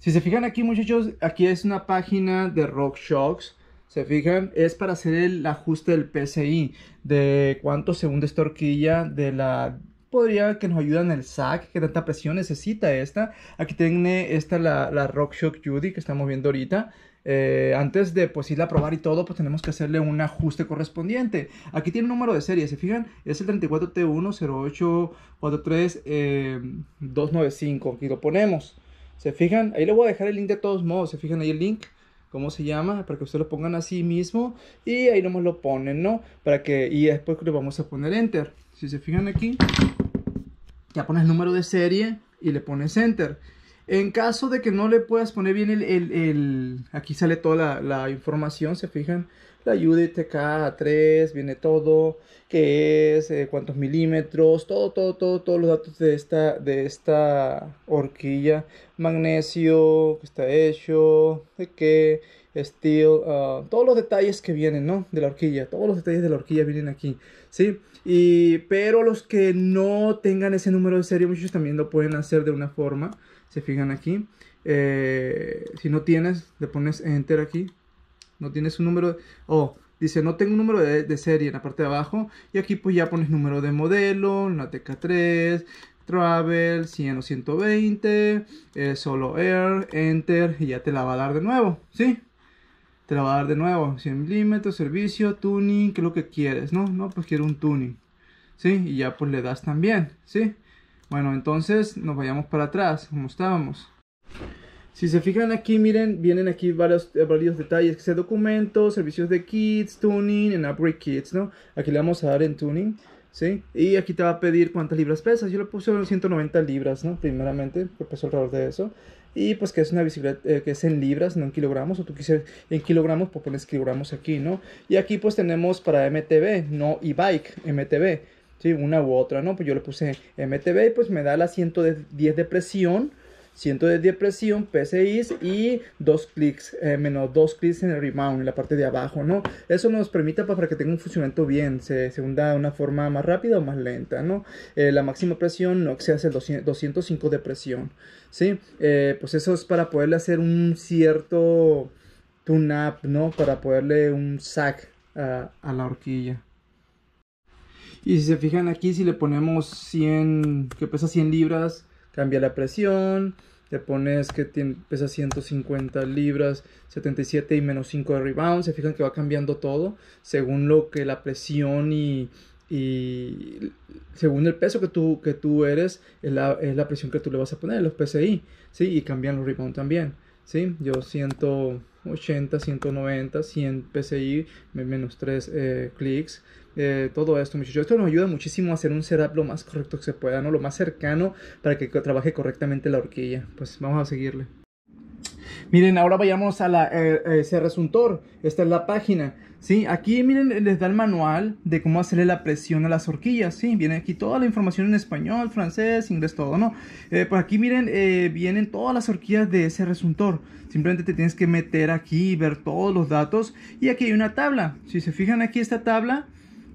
Si se fijan aquí, muchachos, aquí es una página de RockShox. ¿Se fijan? Es para hacer el ajuste del PCI, de cuánto se hunde de la... Podría que nos ayudan el SAC, que tanta presión necesita esta. Aquí tiene esta la, la RockShox Judy que estamos viendo ahorita. Eh, antes de pues ir a probar y todo, pues tenemos que hacerle un ajuste correspondiente. Aquí tiene un número de serie, se fijan, es el 34 t 10843295 eh, aquí lo ponemos. Se fijan, ahí le voy a dejar el link de todos modos, se fijan ahí el link, cómo se llama, para que ustedes lo pongan así mismo y ahí nomás lo ponen, ¿no? Para que, y después le vamos a poner enter. Si se fijan aquí, ya pones el número de serie y le pones enter. En caso de que no le puedas poner bien el, aquí sale toda la, la información, se fijan, la UDTK a 3, viene todo, qué es, eh, cuántos milímetros, todo, todo, todo, todos los datos de esta, de esta horquilla, magnesio, que está hecho, de qué, steel, ah, todos los detalles que vienen, ¿no? De la horquilla, todos los detalles de la horquilla vienen aquí, ¿sí? Y, pero los que no tengan ese número de serie, muchos también lo pueden hacer de una forma, se fijan aquí, eh, si no tienes, le pones enter aquí, no tienes un número, o dice no tengo un número de, de, serie en la parte de abajo, y aquí pues ya pones número de modelo, una TK3, Travel, 100 o 120, eh, solo Air, Enter, y ya te la va a dar de nuevo, ¿sí? Te la va a dar de nuevo, 100 milímetros, servicio, tuning, que es lo que quieres, ¿no? No, pues quiero un tuning, ¿sí? Y ya pues le das también, ¿sí? Bueno, entonces nos vayamos para atrás, como estábamos. Si se fijan aquí, miren, vienen aquí varios, eh, varios detalles, que sea documentos, servicios de kits, tuning, en upgrade kits, ¿no? Aquí le vamos a dar en tuning, ¿sí? Y aquí te va a pedir cuántas libras pesas. Yo le puse 190 libras, ¿no? Primeramente, por peso alrededor de eso. Y pues que es una bicicleta eh, que es en libras, no en kilogramos, o tú quisieras en kilogramos, pues pones kilogramos aquí, ¿no? Y aquí pues tenemos para MTB, no e-bike, MTB, ¿sí? Una u otra, ¿no? Pues yo le puse MTB y pues me da la 110 de presión 110 de presión, PCIs y 2 clics, eh, menos 2 clics en el rebound, en la parte de abajo, ¿no? Eso nos permite pues, para que tenga un funcionamiento bien, se, hunda de una forma más rápida o más lenta, ¿no? Eh, la máxima presión no hace el 205 de presión, ¿sí? Eh, pues eso es para poderle hacer un cierto tune-up, ¿no? Para poderle un sac a, a la horquilla. Y si se fijan aquí, si le ponemos 100, que pesa 100 libras, cambia la presión, te pones que pesa 150 libras, 77 y menos 5 de rebound, se fijan que va cambiando todo según lo que la presión y, y según el peso que tú, que tú eres, es la, presión que tú le vas a poner, los PCI, ¿sí? Y cambian los rebounds también. ¿sí? Yo 180, 190, 100 PCI, menos 3 eh, clics. Eh, todo esto, muchachos. Esto nos ayuda muchísimo a hacer un setup lo más correcto que se pueda, ¿no? Lo más cercano para que trabaje correctamente la horquilla. Pues vamos a seguirle. Miren, ahora vayamos a la eh, eh Esta es la página. ¿sí? Aquí, miren, les da el manual de cómo hacerle la presión a las horquillas. ¿sí? Viene aquí toda la información en español, francés, inglés, todo, ¿no? Eh, por pues aquí, miren, eh, vienen todas las horquillas de ese resuntor. Simplemente te tienes que meter aquí y ver todos los datos. Y aquí hay una tabla. Si se fijan aquí esta tabla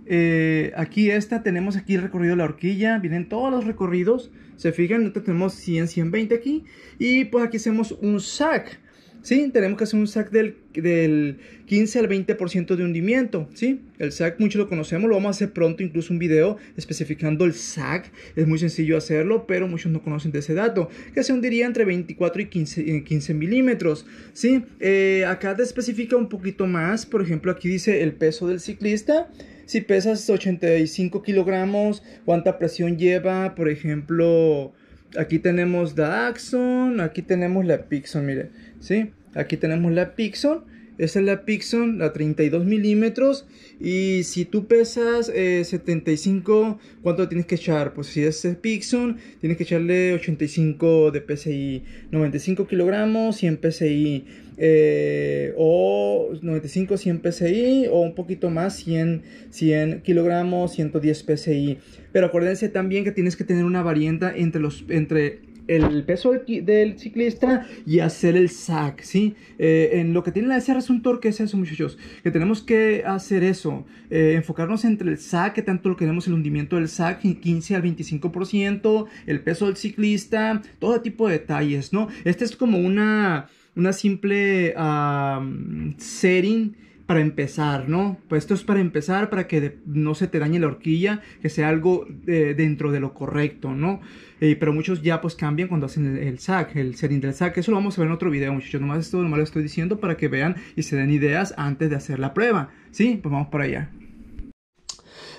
eh, aquí esta, tenemos aquí el recorrido de la horquilla, vienen todos los recorridos, se fijan, tenemos 100, 120 aquí, y pues aquí hacemos un sac, ¿sí? Tenemos que hacer un sac del, del 15 al 20% de hundimiento, ¿sí? El sac muchos lo conocemos, lo vamos a hacer pronto, incluso un video especificando el sac, es muy sencillo hacerlo, pero muchos no conocen de ese dato, que se hundiría entre 24 y 15, 15 eh, milímetros, ¿sí? Eh, acá te especifica un poquito más, por ejemplo, aquí dice el peso del ciclista, si pesas 85 kilogramos, cuánta presión lleva, por ejemplo, aquí tenemos la Axon, aquí tenemos la Pixon, miren, ¿sí? Aquí tenemos la Pixon esa es la Pixon, la 32 milímetros. Y si tú pesas 75, eh, ¿cuánto tienes que echar? Pues si es Pixon, tienes que echarle 85 de PCI, 95 kilogramos, 100 PCI. Eh, o 95, 100 PCI o un poquito más, 100, 100 kilogramos, 110 PCI. Pero acuérdense también que tienes que tener una variante entre los, entre el peso del, ciclista y hacer el sac, ¿sí? Eh, en lo que tiene la SR es un torque, es eso, muchachos, que tenemos que hacer eso, eh, enfocarnos entre el sac, que tanto lo queremos, el hundimiento del sac, 15 al 25%, el peso del ciclista, todo tipo de detalles, ¿no? Este es como una, una simple setting para empezar, ¿no? Pues esto es para empezar, para que no se te dañe la horquilla, que sea algo eh, dentro de lo correcto, ¿no? Eh, pero muchos ya pues cambian cuando hacen el, sac, el setting del sac. Eso lo vamos a ver en otro video, muchachos. Nomás esto nomás lo estoy diciendo para que vean y se den ideas antes de hacer la prueba. ¿Sí? Pues vamos para allá.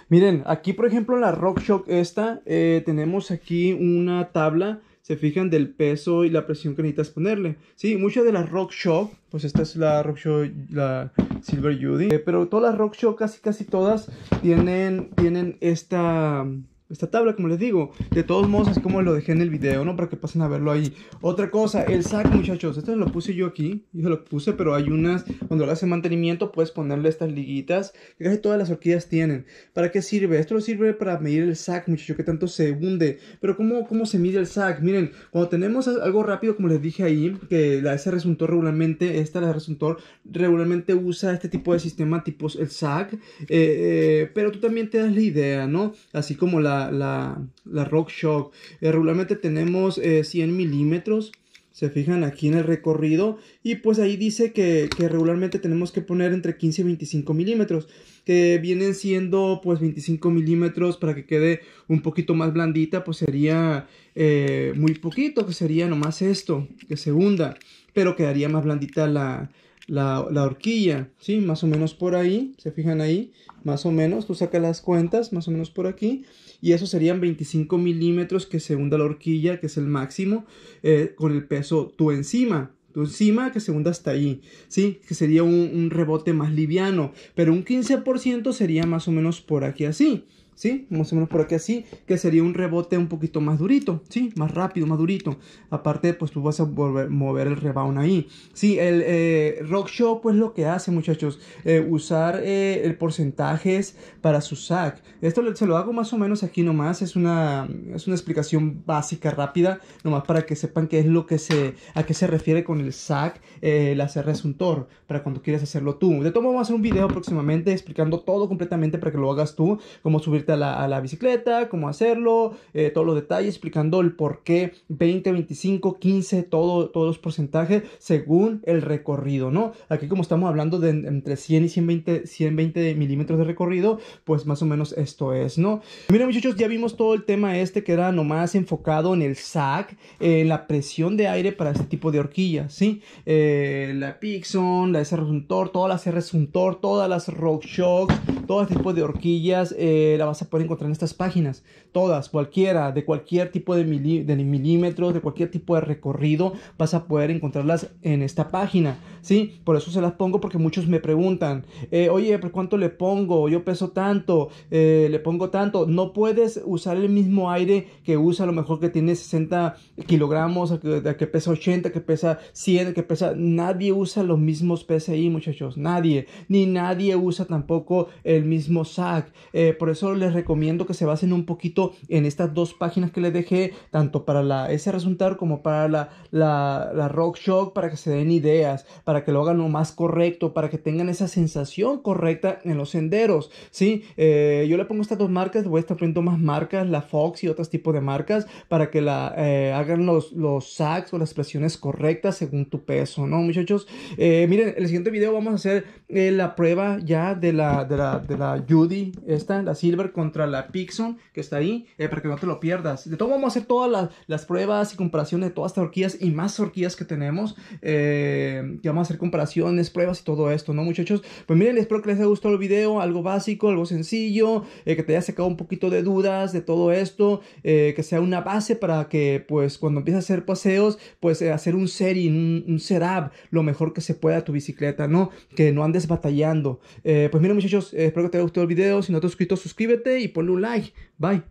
Miren, aquí por ejemplo en la Shock esta, eh, tenemos aquí una tabla se fijan del peso y la presión que necesitas ponerle. Sí, muchas de las Rock Show, pues esta es la Rock Show, la Silver Judy, eh, pero todas las Rock Show, casi casi todas, tienen, tienen esta esta tabla, como les digo. De todos modos, Es como lo dejé en el video, ¿no? Para que pasen a verlo ahí. Otra cosa, el sac, muchachos. Esto lo puse yo aquí. Yo lo puse, pero hay unas, cuando lo haces mantenimiento, puedes ponerle estas liguitas que casi todas las orquídeas tienen. ¿Para qué sirve? Esto lo sirve para medir el sac, muchachos, que tanto se hunde. Pero ¿cómo, cómo se mide el sac? Miren, cuando tenemos algo rápido, como les dije ahí, que la S resuntor regularmente, esta la resuntor regularmente usa este tipo de sistema, tipo el sac. Eh, eh, pero tú también te das la idea, ¿no? Así como la la, Rock Shock. Eh, regularmente tenemos 100 eh, milímetros. Se fijan aquí en el recorrido. Y pues ahí dice que, regularmente tenemos que poner entre 15 y 25 milímetros. Que vienen siendo pues 25 milímetros para que quede un poquito más blandita. Pues sería eh, muy poquito. Que sería nomás esto. Que se hunda. Pero quedaría más blandita la, la, horquilla, ¿sí? Más o menos por ahí, se fijan ahí, más o menos, tú sacas las cuentas, más o menos por aquí, y eso serían 25 milímetros que se hunda la horquilla, que es el máximo, eh, con el peso tú encima, tú encima que se hunda hasta ahí, ¿sí? Que sería un, un rebote más liviano, pero un 15% sería más o menos por aquí así, ¿sí? Más o menos por aquí así, que sería un rebote un poquito más durito, ¿sí? Más rápido, más durito. Aparte, pues tú vas a volver, mover el rebound ahí. Sí, el eh, Rock Show, pues lo que hace, muchachos, eh, usar eh, el porcentajes para su sac Esto se lo hago más o menos aquí nomás, es una, es una explicación básica, rápida, nomás para que sepan qué es lo que se, a qué se refiere con el sack, la CR es para cuando quieras hacerlo tú. De todo vamos a hacer un video próximamente explicando todo completamente para que lo hagas tú, cómo subir a la, bicicleta, cómo hacerlo, eh, todos los detalles, explicando el por qué 20, 25, 15, todo, todos los porcentajes según el recorrido, ¿no? Aquí como estamos hablando de entre 100 y 120, 120 milímetros de recorrido, pues más o menos esto es, ¿no? Mira muchachos, ya vimos todo el tema este que era nomás enfocado en el sac, en la presión de aire para este tipo de horquillas, ¿sí? Eh, la Pixon, la SR Suntor, todas las SR Suntor, todas las Rock Shocks, todo este tipo de horquillas, eh, la a poder encontrar en estas páginas. Todas, cualquiera, de cualquier tipo de, milímetros, de cualquier tipo de recorrido, vas a poder encontrarlas en esta página. ¿Sí? Por eso se las pongo porque muchos me preguntan, eh, oye, ¿pero cuánto le pongo? Yo peso tanto, eh, le pongo tanto. No puedes usar el mismo aire que usa lo mejor que tiene 60 kilogramos, que, que pesa 80, que pesa 100, que pesa... Nadie usa los mismos PSI, muchachos. Nadie. Ni nadie usa tampoco el mismo SAC. Eh, por eso le les recomiendo que se basen un poquito en estas dos páginas que les dejé, tanto para la, ese resultado como para la, la, Rock Shock, para que se den ideas, para que lo hagan lo más correcto, para que tengan esa sensación correcta en los senderos, ¿sí? Eh, yo le pongo estas dos marcas, voy a estar poniendo más marcas, la Fox y otros tipos de marcas, para que la, eh, hagan los, los sacks o las presiones correctas según tu peso, ¿no, muchachos? Eh, miren, el siguiente video vamos a hacer la prueba ya de la, de la, de la Judy, esta, la Silver, contra la Pixon, que está ahí, eh, para que no te lo pierdas. De todo vamos a hacer todas las, pruebas y comparaciones de todas estas horquillas y más horquillas que tenemos. que eh, vamos a hacer comparaciones, pruebas y todo esto, ¿no, muchachos? Pues miren, espero que les haya gustado el video, algo básico, algo sencillo, eh, que te haya sacado un poquito de dudas de todo esto, que sea una base para que, pues, cuando empieces a hacer paseos, pues, hacer un setting, un, un setup, lo mejor que se pueda tu bicicleta, ¿no? Que no andes batallando. pues miren, muchachos, espero que te haya gustado el video. Si no te has suscrito, suscríbete y ponle un like. Bye.